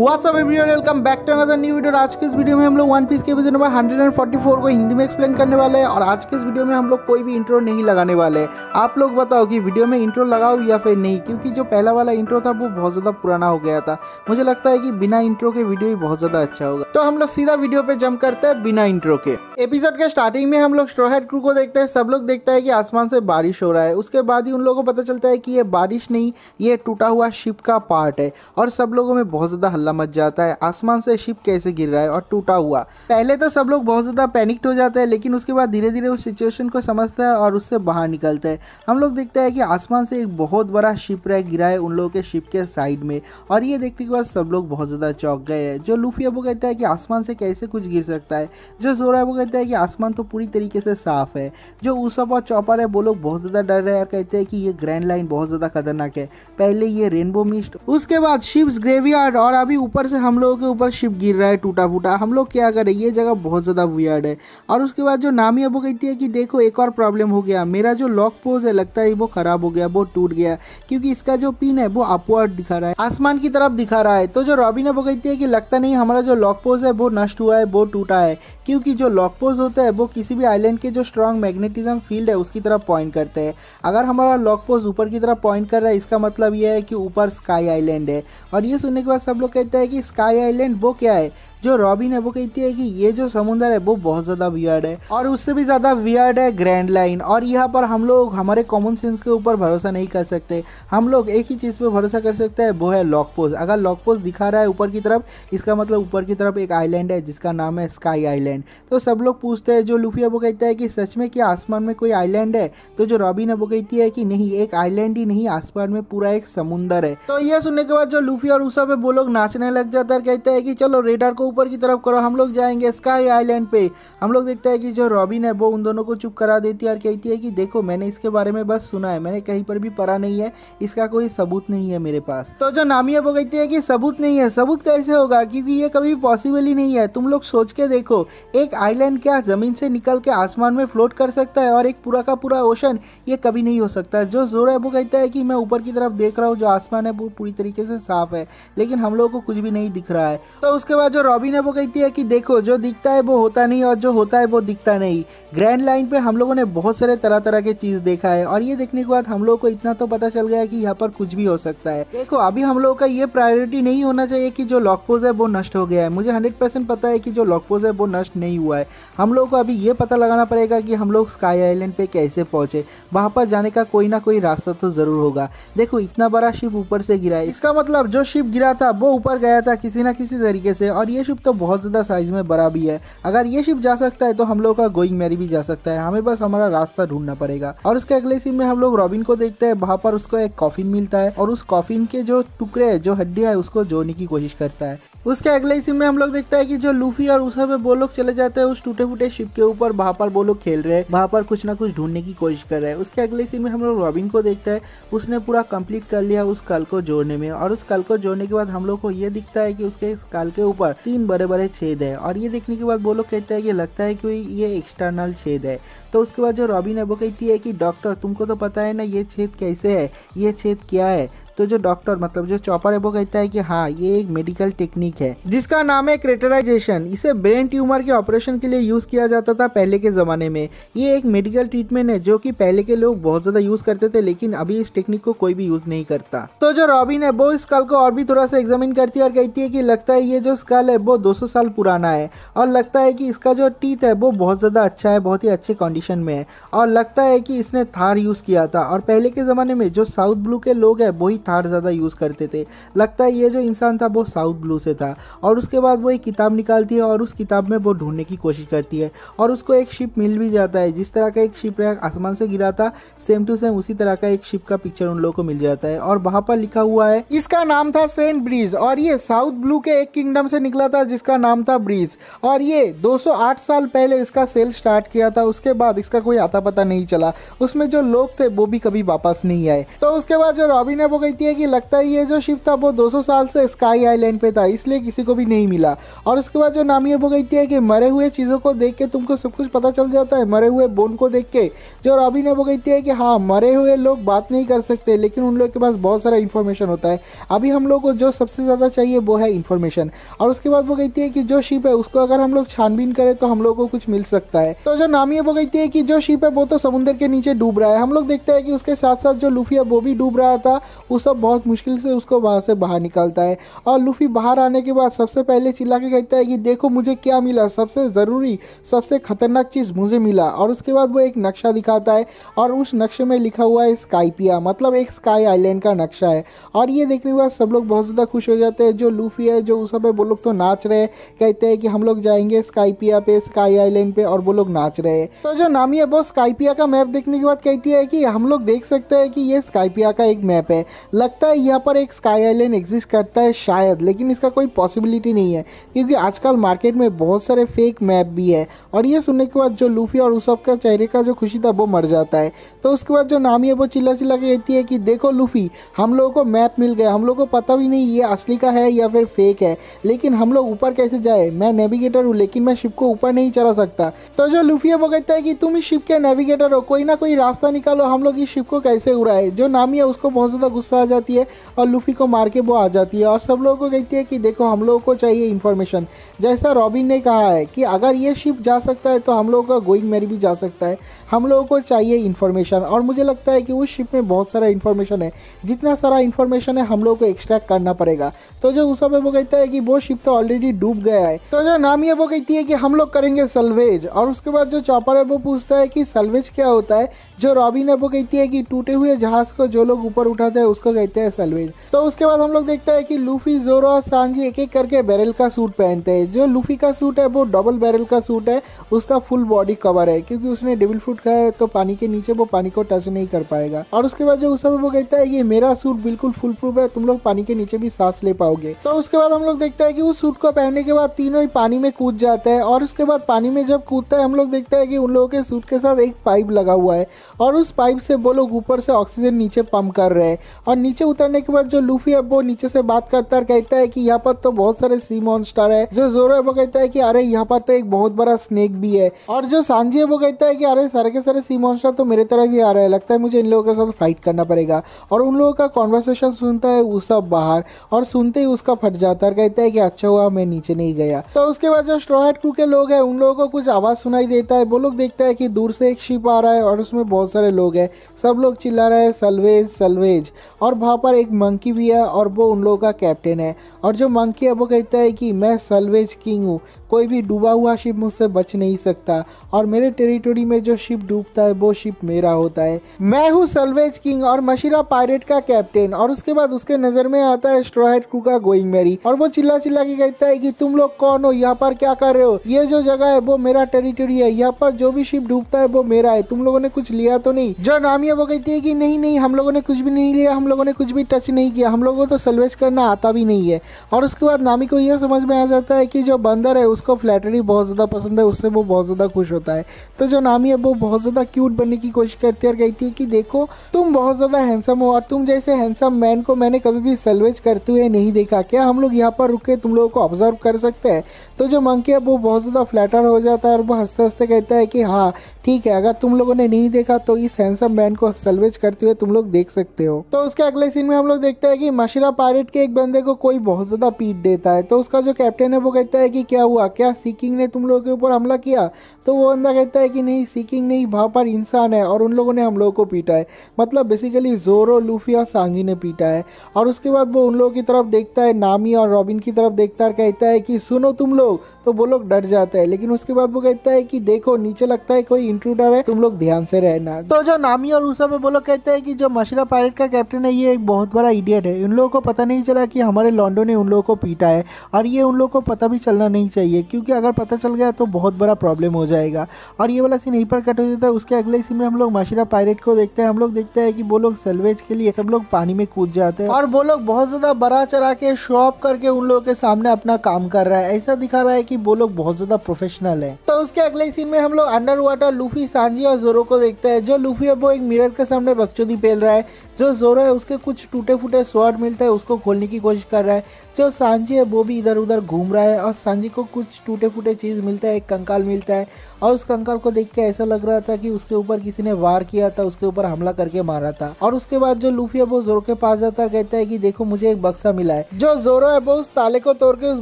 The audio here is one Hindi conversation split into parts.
WhatsApp everyone welcome back to another new video आज के इस वीडियो में हम लोग वन पीस के एपिसोड नंबर 144 को हिंदी में एक्सप्लेन करने वाले हैं और आज के इस वीडियो में हम लोग कोई भी इंट्रो नहीं लगाने वाले आप लोग बताओ कि वीडियो में इंट्रो लगाओ या फिर नहीं क्योंकि जो पहला वाला इंट्रो था वो बहुत ज़्यादा पुराना हो गया था मुझे लगता है कि बिना इंट्रो के वीडियो ही बहुत ज़्यादा अच्छा होगा तो हम लोग सीधा वीडियो पे जंप करते हैं बिना इंट्रो के एपिसोड के स्टार्टिंग में हम लोग स्ट्रोहेड क्रू को देखते हैं सब लोग देखता है कि आसमान से बारिश हो रहा है उसके बाद ही उन लोगों को पता चलता है कि ये बारिश नहीं ये टूटा हुआ शिप का पार्ट है और सब लोगों में बहुत ज़्यादा हल्ला ज़्यादा मच जाता है आसमान से शिप कैसे गिर रहा है और टूटा हुआ पहले तो सब लोग बहुत ज़्यादा पैनिक्ड हो जाते हैं लेकिन उसके बाद धीरे धीरे उस सिचुएशन को समझता है और उससे बाहर निकलता है हम लोग देखते हैं कि आसमान से एक बहुत बड़ा शिप रैक गिरा है उन लोगों के शिप के साइड में और ये देखने के बाद सब लोग बहुत ज़्यादा चौक गए हैं जो लूफी है वो कहता है कि आसमान से कैसे कुछ गिर सकता है जो जोरा है वो कहता है कि आसमान तो पूरी तरीके से साफ है जो ऊसप और चौपर है वो लोग बहुत ज़्यादा डर रहे हैं और कहते हैं कि ये ग्रैंड लाइन बहुत ज़्यादा खतरनाक है पहले ये रेनबो मिस्ट उसके बाद शिप्स ग्रेवियार्ड और अब अभी ऊपर से हम लोगों के ऊपर शिप गिर रहा है टूटा फूटा हम लोग क्या करें ये जगह बहुत ज़्यादा वियर्ड है और उसके बाद जो नामी अब कहती है कि देखो एक और प्रॉब्लम हो गया मेरा जो लॉक पोज है लगता है वो ख़राब हो गया वो टूट गया क्योंकि इसका जो पिन है वो अपवर्ड दिखा रहा है आसमान की तरफ दिखा रहा है तो जो रॉबिन है वो कहती है कि लगता नहीं हमारा जो लॉक पोज है वो नष्ट हुआ है वो टूटा है क्योंकि जो लॉक पोज होता है वो किसी भी आइलैंड के जो स्ट्रॉन्ग मैग्नेटिज्म फील्ड है उसकी तरफ पॉइंट करते हैं अगर हमारा लॉक पोज ऊपर की तरफ पॉइंट कर रहा है इसका मतलब यह है कि ऊपर स्काई आइलैंड है और ये सुनने के बाद सब लोग कहता है कि स्काई आइलैंड वो क्या है जो रॉबिन है वो कहती है कि ये जो समुंदर है वो बहुत ज़्यादा वियर्ड है और उससे भी ज़्यादा वियर्ड है ग्रैंड लाइन और यहाँ पर हम लोग हमारे कॉमन सेंस के ऊपर भरोसा नहीं कर सकते हम लोग एक ही चीज़ पे भरोसा कर सकते हैं वो है लॉक पोस्ट अगर लॉक पोस्ट दिखा रहा है ऊपर की तरफ इसका मतलब ऊपर की तरफ एक आईलैंड है जिसका नाम है स्काई आईलैंड तो सब लोग पूछते हैं जो लुफिया है वो कहता है कि सच में क्या आसमान में कोई आईलैंड है तो जो रॉबिन है वो कहती है कि नहीं एक आईलैंड ही नहीं आसमान में पूरा एक समुंदर है तो यह सुनने के बाद जो लुफिया और उषा पे वो लोग नाचने लग जाता है कहते हैं कि चलो रेडर को ऊपर की तरफ करो हम लोग जाएंगे स्काई आइलैंड पे हम लोग देखते हैं कि जो रॉबिन है वो उन दोनों को चुप करा देती है और कहती है कि देखो मैंने इसके बारे में बस सुना है मैंने कहीं पर भी पढ़ा नहीं है इसका कोई सबूत नहीं है मेरे पास तो जो नामी है वो कहती है कि सबूत नहीं है सबूत कैसे होगा क्योंकि ये कभी पॉसिबल ही नहीं है तुम लोग सोच के देखो एक आइलैंड क्या ज़मीन से निकल के आसमान में फ्लोट कर सकता है और एक पूरा का पूरा ओशन ये कभी नहीं हो सकता जो जोर है वो कहता है कि मैं ऊपर की तरफ देख रहा हूँ जो आसमान है वो पूरी तरीके से साफ है लेकिन हम लोगों को कुछ भी नहीं दिख रहा है तो उसके बाद जो रॉबिन अभिनव वो कहती है कि देखो जो दिखता है वो होता नहीं और जो होता है वो दिखता नहीं ग्रैंड लाइन पे हम लोगों ने बहुत सारे तरह तरह के चीज़ देखा है और ये देखने के बाद हम लोग को इतना तो पता चल गया कि यहाँ पर कुछ भी हो सकता है देखो अभी हम लोगों का ये प्रायोरिटी नहीं होना चाहिए कि जो लॉकपोज है वो नष्ट हो गया है मुझे हंड्रेड परसेंट पता है कि जो लॉकपोज है वो नष्ट नहीं हुआ है हम लोग को अभी ये पता लगाना पड़ेगा कि हम लोग स्काई आइलैंड पे कैसे पहुंचे वहां पर जाने का कोई ना कोई रास्ता तो ज़रूर होगा देखो इतना बड़ा शिप ऊपर से गिरा है इसका मतलब जो शिप गिरा था वो ऊपर गया था किसी ना किसी तरीके से और ये शिप तो बहुत ज़्यादा साइज़ में बड़ा भी है अगर ये शिप जा सकता है तो हम लोग का गोइंग मैरी भी जा सकता है हमें बस हमारा रास्ता ढूंढना पड़ेगा और उसके अगले सिप में हम लोग रॉबिन को देखते हैं वहाँ पर उसको एक कॉफिन मिलता है और उस कॉफिन के जो टुकड़े है जो हड्डियाँ है उसको जोड़ने की कोशिश करता है उसके अगले सिप में हम लोग देखते हैं कि जो लूफी और उस वो लोग चले जाते हैं उस टूटे फूटे शिप के ऊपर वहाँ पर वो लोग खेल रहे हैं वहाँ पर कुछ ना कुछ ढूंढने की कोशिश कर रहे हैं उसके अगले सिप में हम लोग रॉबिन को देखते हैं उसने पूरा कंप्लीट कर लिया उस कल को जोड़ने में और उस कल को जोड़ने के बाद हम लोग को ये दिखता है कि उसके कल के ऊपर तीन तीन बड़े बड़े छेद है और ये देखने के बाद वो लोग कहते हैं कि लगता है कि ये एक्सटर्नल छेद है तो उसके बाद जो रॉबिन है वो कहती है कि डॉक्टर तुमको तो पता है ना ये छेद कैसे है ये छेद क्या है तो जो डॉक्टर मतलब जो चौपर है वो कहता है कि हाँ ये एक मेडिकल टेक्निक है जिसका नाम है क्रेटराइजेशन इसे ब्रेन ट्यूमर के ऑपरेशन के लिए यूज़ किया जाता था पहले के ज़माने में ये एक मेडिकल ट्रीटमेंट है जो कि पहले के लोग बहुत ज़्यादा यूज़ करते थे लेकिन अभी इस टेक्निक को कोई भी यूज़ नहीं करता तो जो रॉबिन है वो इस स्कल को और भी थोड़ा सा एग्जामिन करती है और कहती है कि लगता है ये जो स्कल है वो 200 साल पुराना है और लगता है कि इसका जो टीथ है वो बहुत ज़्यादा अच्छा है बहुत ही अच्छे कंडीशन में है और लगता है कि इसने थार यूज़ किया था और पहले के ज़माने में जो साउथ ब्लू के लोग हैं वही थार ज़्यादा यूज़ करते थे लगता है ये जो इंसान था वो साउथ ब्लू से था और उसके बाद वो एक किताब निकालती है और उस किताब में वो ढूंढने की कोशिश करती है और उसको एक शिप मिल भी जाता है जिस तरह का एक शिप आसमान से गिरा था सेम टू सेम उसी तरह का एक शिप का पिक्चर उन लोगों को मिल जाता है और वहाँ पर लिखा हुआ है इसका नाम था सेंट ब्रिज और ये साउथ ब्लू के एक किंगडम से निकला था जिसका नाम था ब्रीज और ये 208 साल पहले इसका सेल स्टार्ट किया था उसके बाद इसका कोई आता पता नहीं चला उसमें जो लोग थे वो भी कभी वापस नहीं आए तो उसके बाद जो रॉबिन है वो कहती है कि लगता है ये जो शिप था वो 200 साल से स्काई आईलैंड पे था इसलिए किसी को भी नहीं मिला और उसके बाद जो नामी है वो कहती है कि मरे हुए चीज़ों को देख के तुमको सब कुछ पता चल जाता है मरे हुए बोन को देख के जो रॉबिन है वो कहती है कि हाँ मरे हुए लोग बात नहीं कर सकते लेकिन उन लोग के पास बहुत सारा इन्फॉर्मेशन होता है अभी हम लोग को जो सबसे ज़्यादा चाहिए वो है इन्फॉर्मेशन और उसके बाद बात वो कहती है कि जो शिप है उसको अगर हम लोग छानबीन करें तो हम लोग को कुछ मिल सकता है तो जो नामी है वो कहती है कि जो शिप है वो तो समुद्र के नीचे डूब रहा है हम लोग देखते हैं कि उसके साथ साथ जो लूफी है वो भी डूब रहा था वो सब बहुत मुश्किल से उसको वहाँ से बाहर निकालता है और लूफी बाहर आने के बाद सबसे पहले चिल्ला के कहता है कि देखो मुझे क्या मिला सबसे ज़रूरी सबसे खतरनाक चीज़ मुझे मिला और उसके बाद वो एक नक्शा दिखाता है और उस नक्शे में लिखा हुआ है स्काईपिया मतलब एक स्काई आईलैंड का नक्शा है और ये देखने के बाद सब लोग बहुत ज़्यादा खुश हो जाते हैं जो लूफी है जो उस है वो लोग तो ना नाच रहे कहते हैं कि हम लोग जाएंगे स्काईपिया पे स्काई आइलैंड पे और वो लोग नाच रहे हैं तो जो नामी है वो स्काईपिया का मैप देखने के बाद कहती है कि हम लोग देख सकते हैं कि ये स्काईपिया का एक मैप है लगता है यहाँ पर एक स्काई आइलैंड एग्जिस्ट करता है शायद लेकिन इसका कोई पॉसिबिलिटी नहीं है क्योंकि आजकल मार्केट में बहुत सारे फेक मैप भी है और ये सुनने के बाद जो लूफी और उसब का चेहरे का जो खुशी था वो मर जाता है तो उसके बाद जो नामी है वो चिल्ला चिल्ला के कहती है कि देखो लूफी हम लोगों को मैप मिल गया हम लोग को पता भी नहीं ये असली का है या फिर फेक है लेकिन हम लोग लोग ऊपर कैसे जाए मैं नेविगेटर हूँ लेकिन मैं शिप को ऊपर नहीं चला सकता तो जो लुफिया वो कहता है कि तुम इस शिप के नेविगेटर हो कोई ना कोई रास्ता निकालो हम लोग इस शिप को कैसे उड़ाए जो नामी है उसको बहुत ज़्यादा गुस्सा आ जाती है और लुफी को मार के वो आ जाती है और सब लोगों को कहती है कि देखो हम लोगों को चाहिए इन्फॉर्मेशन जैसा रॉबिन ने कहा है कि अगर ये शिप जा सकता है तो हम लोगों का गोइंग मेरी भी जा सकता है हम लोगों को चाहिए इन्फॉर्मेशन और मुझे लगता है कि उस शिप में बहुत सारा इन्फॉर्मेशन है जितना सारा इन्फॉर्मेशन है हम लोगों को एक्सट्रैक्ट करना पड़ेगा तो जो उस समय वो कहता है कि वो शिप तो ऑलरेडी ऑलरेडी डूब गया है तो जो नाम ये वो कहती है कि हम लोग करेंगे सलवेज और उसके बाद जो चॉपर है वो पूछता है कि सलवेज क्या होता है जो रॉबिन है वो कहती है कि टूटे हुए जहाज को जो लोग ऊपर उठाते हैं उसको कहते हैं सलवेज तो उसके बाद हम लोग देखते हैं कि लूफी जोरो और सांझी एक एक करके बैरल का सूट पहनते हैं जो लूफी का सूट है वो डबल बैरल का सूट है उसका फुल बॉडी कवर है क्योंकि उसने डेबल फ्रूट खाया है तो पानी के नीचे वो पानी को टच नहीं कर पाएगा और उसके बाद जो उस समय वो कहता है ये मेरा सूट बिल्कुल फुल प्रूफ है तुम लोग पानी के नीचे भी सांस ले पाओगे तो उसके बाद हम लोग देखते हैं कि उस सूट को पहनने के बाद तीनों ही पानी में कूद जाता है और उसके बाद पानी में जब कूदता है हम लोग देखते हैं कि उन लोगों के सूट के साथ एक पाइप लगा हुआ है और उस पाइप से वो लोग ऊपर से ऑक्सीजन नीचे पंप कर रहे हैं और नीचे उतरने के बाद जो लूफी है वो नीचे से बात करता है कहता है कि यहाँ पर तो बहुत सारे सी मॉन्स्टर है जो जोरो है वो कहता है कि अरे यहाँ पर तो एक बहुत बड़ा स्नेक भी है और जो सांझी है वो कहता है कि अरे सारे के सारे सी मॉन्स्टर तो मेरे तरफ ही आ रहा है लगता है मुझे इन लोगों के साथ फाइट करना पड़ेगा और उन लोगों का कॉन्वर्सेशन सुनता है वो सब बाहर और सुनते ही उसका फट जाता है कहता है कि अच्छा हुआ हुआ मैं नीचे नहीं गया तो उसके बाद जो स्ट्रोहेट क्रू के लोग है उन लोगों को कुछ आवाज़ सुनाई देता है वो लोग देखता है कि दूर से एक शिप आ रहा है और उसमें बहुत सारे लोग है सब लोग चिल्ला रहे हैं सलवेज सलवेज और वहां पर एक मंकी भी है और वो उन लोगों का कैप्टन है और जो मंकी है वो कहता है कि मैं सलवेज किंग हूँ कोई भी डूबा हुआ शिप मुझसे बच नहीं सकता और मेरे टेरिटोरी में जो शिप डूबता है वो शिप मेरा होता है मैं हूँ सलवेज किंग और मशीरा पायरेट का कैप्टन और उसके बाद उसके नज़र में आता है स्ट्रोहेट क्रू का गोइंग मैरी और वो चिल्ला चिल्ला के कहता लगता है कि तुम लोग कौन हो यहाँ पर क्या कर रहे हो ये जो जगह है वो मेरा टेरिटरी है यहाँ पर जो भी शिप डूबता है वो मेरा है तुम लोगों ने कुछ लिया तो नहीं जो नामिया वो कहती है कि नहीं नहीं हम लोगों ने कुछ भी नहीं लिया हम लोगों ने कुछ भी टच नहीं किया हम लोगों को तो सलवेज करना आता भी नहीं है और उसके बाद नामी को यह समझ में आ जाता है कि जो बंदर है उसको फ्लैटरी बहुत ज़्यादा पसंद है उससे वो बहुत ज़्यादा खुश होता है तो जो नामी है वो बहुत ज़्यादा क्यूट बनने की कोशिश करती है और कहती है कि देखो तुम बहुत ज़्यादा हैंडसम हो और तुम जैसे हैंडसम मैन को मैंने कभी भी सलवेज करते हुए नहीं देखा क्या हम लोग यहाँ पर रुके तुम लोगों को ऑब्जर्व कर सकते हैं तो जो मंकी है वो बहुत ज़्यादा फ्लैटर हो जाता है और वो हंसते हंसते कहता है कि हाँ ठीक है अगर तुम लोगों ने नहीं देखा तो इस हैंसम मैन को सलवेज करते हुए तुम लोग देख सकते हो तो उसके अगले सीन में हम लोग देखते हैं कि मशरा पायरेट के एक बंदे को कोई बहुत ज़्यादा पीट देता है तो उसका जो कैप्टन है वो कहता है कि क्या हुआ क्या सीकिंग ने तुम लोगों के ऊपर हमला किया तो वो बंदा कहता है कि नहीं सीकिंग नहीं वहाँ पर इंसान है और उन लोगों ने हम लोगों को पीटा है मतलब बेसिकली जोरो लूफी और सांझी ने पीटा है और उसके बाद वो उन लोगों की तरफ देखता है नामी और रॉबिन की तरफ देखता है बार कहता है कि सुनो तुम लोग तो वो लोग डर जाते हैं लेकिन उसके बाद वो कहता है कि देखो नीचे लगता है कोई इंट्रूडर है तुम लोग ध्यान से रहना तो जो नामी और उसब है वो लोग कहते हैं कि जो मशरा पायलट का कैप्टन है ये एक बहुत बड़ा इडियट है उन लोगों को पता नहीं चला कि हमारे लॉन्डो ने उन लोगों को पीटा है और ये उन लोगों को पता भी चलना नहीं चाहिए क्योंकि अगर पता चल गया तो बहुत बड़ा प्रॉब्लम हो जाएगा और ये वाला सीन यहीं पर कट हो जाता है उसके अगले सीन में हम लोग मशरा पायलट को देखते हैं हम लोग देखते हैं कि वो लोग सलवेज के लिए सब लोग पानी में कूद जाते हैं और वो लोग बहुत ज़्यादा बड़ा चढ़ा के शो ऑफ करके उन लोगों के सामने अपना काम कर रहा है ऐसा दिखा रहा है कि वो लोग बहुत ज्यादा प्रोफेशनल है तो उसके अगले सीन में हम लोग अंडर वाटर लूफी सांझी और जोरो को देखते हैं जो लूफी अब वो एक मिरर के सामने बक्चौदी पेल रहा है जो जोरो है उसके कुछ टूटे फूटे स्वाड मिलता है उसको खोलने की कोशिश कर रहा है जो सांझी है वो भी इधर उधर घूम रहा है और सांझी को कुछ टूटे फूटे चीज़ मिलता है एक कंकाल मिलता है और उस कंकाल को देख के ऐसा लग रहा था कि उसके ऊपर किसी ने वार किया था उसके ऊपर हमला करके मारा था और उसके बाद जो लूफी है वो जोरो के पास जाता है कहता है कि देखो मुझे एक बक्सा मिला है जो जोरो है वो उस ताले को तोड़ के उस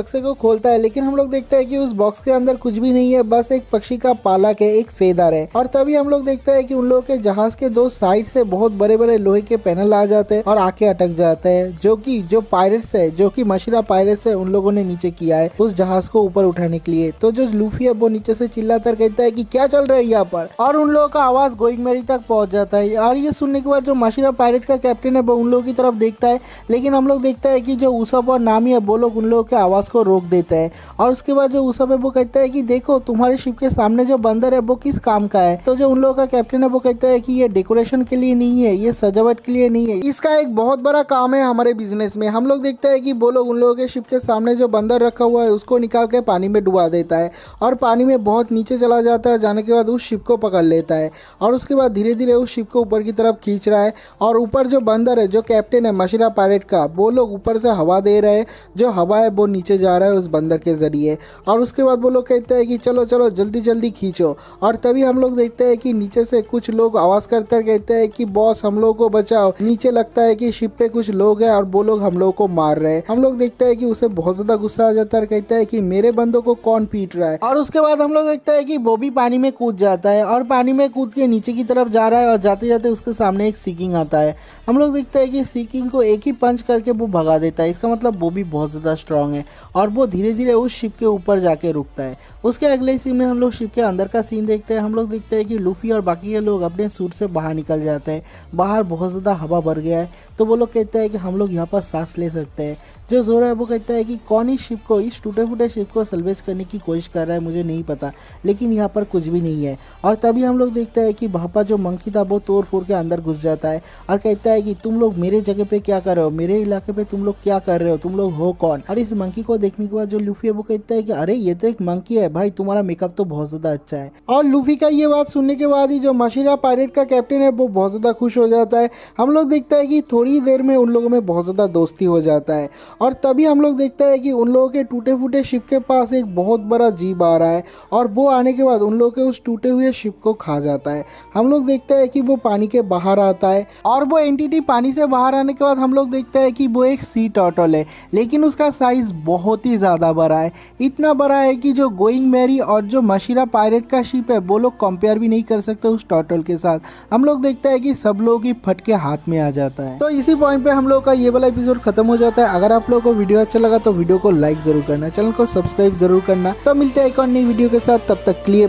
बक्से को खोलता है लेकिन हम लोग देखते हैं कि उस बॉक्स के अंदर कुछ भी नहीं है बस एक पक्षी का पालक है एक फेदर है और तभी हम लोग देखते हैं कि उन लोगों के जहाज के दो साइड से बहुत बड़े बड़े लोहे के पैनल आ जाते हैं और आके अटक जाते हैं जो कि जो पायरेट्स है जो कि मशीरा पायरेट्स है उन लोगों ने नीचे किया है उस जहाज को ऊपर उठाने के लिए तो जो लूफी है वो नीचे से चिल्लाता कहता है की क्या चल रहा है यहाँ पर और उन लोगों का आवाज गोइंग मेरी तक पहुंच जाता है और ये सुनने के बाद जो मशीरा पायरेट का कैप्टन है वो उन लोगों की तरफ देखता है लेकिन हम लोग देखता है की जो उसप और नामी है वो लोग उन लोगों के आवाज को रोक देते हैं और उसके बाद जो उसप है वो कहता है की देखो तुम्हारे शिप के सामने जो बंदर है वो किस काम का है तो जो उन लोगों का कैप्टन है वो कहता है कि ये डेकोरेशन के लिए नहीं है ये सजावट के लिए नहीं है इसका एक बहुत बड़ा काम है हमारे बिजनेस में हम लोग देखते हैं कि वो लोग उन लोगों के शिप के सामने जो बंदर रखा हुआ है उसको निकाल के पानी में डुबा देता है और पानी में बहुत नीचे चला जाता है जाने के बाद उस शिप को पकड़ लेता है और उसके बाद धीरे धीरे उस शिप को ऊपर की तरफ खींच रहा है और ऊपर जो बंदर है जो कैप्टन है मशीरा पायलट का वो लोग ऊपर से हवा दे रहे हैं जो हवा है वो नीचे जा रहा है उस बंदर के ज़रिए और उसके बाद वो लोग कहते हैं कि चलो चलो जल्दी जल्दी खींचो और तभी हम लोग देखते हैं कि नीचे से कुछ लोग आवाज़ करते कहते हैं कि बॉस हम लोगों को बच बचाओ नीचे लगता है की शिप पे कुछ लोग है और वो लोग हम लोग को मार रहे हैं हम लोग देखते है की उसे बहुत ज्यादा गुस्सा आ जाता है और कहता है की मेरे बंदों को कौन पीट रहा है और उसके बाद हम लोग देखते है की वो भी पानी में कूद जाता है और पानी में कूद के नीचे की तरफ जा रहा है और जाते जाते उसके सामने एक सीकिंग आता है हम लोग देखते हैं कि सीकिंग को एक ही पंच करके वो भगा देता है इसका मतलब वो भी बहुत ज़्यादा स्ट्रांग है और वो धीरे धीरे उस शिप के ऊपर जाके रुकता है उसके अगले सीन में हम लोग शिप के अंदर का सीन देखते हैं हम लोग देखते हैं कि लूफी और बाकी के लोग अपने सूट से बाहर निकल जाते हैं बाहर बहुत ज़्यादा हवा भर गया है तो वो लोग कहते हैं कि हम लोग यहाँ पर सांस ले सकते हैं जो जोरा है वो कहता है कि कौन इस शिप को इस टूटे फूटे शिप को सलवेज करने की कोशिश कर रहा है मुझे नहीं पता लेकिन यहाँ पर कुछ भी नहीं है और तभी हम लोग देखते हैं कि भापा जो मंकी था वो तोड़ फोड़ के अंदर घुस जाता है और कहता है कि तुम लोग मेरे जगह पे क्या कर रहे हो मेरे इलाके पे तुम लोग क्या कर रहे हो तुम लोग हो कौन और इस मंकी को देखने के बाद जो लूफी है वो कहता है कि अरे ये तो एक मंकी है भाई तुम्हारा मेकअप तो बहुत ज़्यादा अच्छा है और लूफी का ये बात सुनने के बाद ही जो मशीरा पायरेट का कैप्टन है वो बहुत ज़्यादा खुश हो जाता है हम लोग देखते हैं कि थोड़ी देर में उन लोगों में बहुत ज़्यादा दोस्ती हो जाता है और तभी हम लोग देखते हैं कि उन लोगों के टूटे फूटे शिप के पास एक बहुत बड़ा जीप आ रहा है और वो आने के बाद उन लोगों के उस टूटे हुए शिप को खा जाता है हम लोग देखते हैं कि वो पानी के बाहर आता है और वो एंटिटी पानी से बाहर आने के बाद हम लोग देखते हैं कि वो एक सी टॉटल है लेकिन उसका साइज़ बहुत ही ज़्यादा बड़ा है इतना बड़ा है कि जो गोइंग मैरी और जो मशीरा पायरेट का शिप है वो लोग कंपेयर भी नहीं कर सकते उस टॉटल के साथ हम लोग देखते हैं कि सब लोग ही फटके हाथ में आ जाता है तो इसी पॉइंट पे हम लोग का ये वाला एपिसोड खत्म हो जाता है अगर आप लोग को वीडियो अच्छा लगा तो वीडियो को लाइक जरूर करना चैनल को सब्सक्राइब जरूर करना तो मिलते हैं एक और नई वीडियो के साथ तब तक के लिए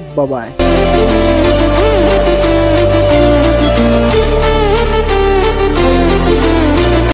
बाय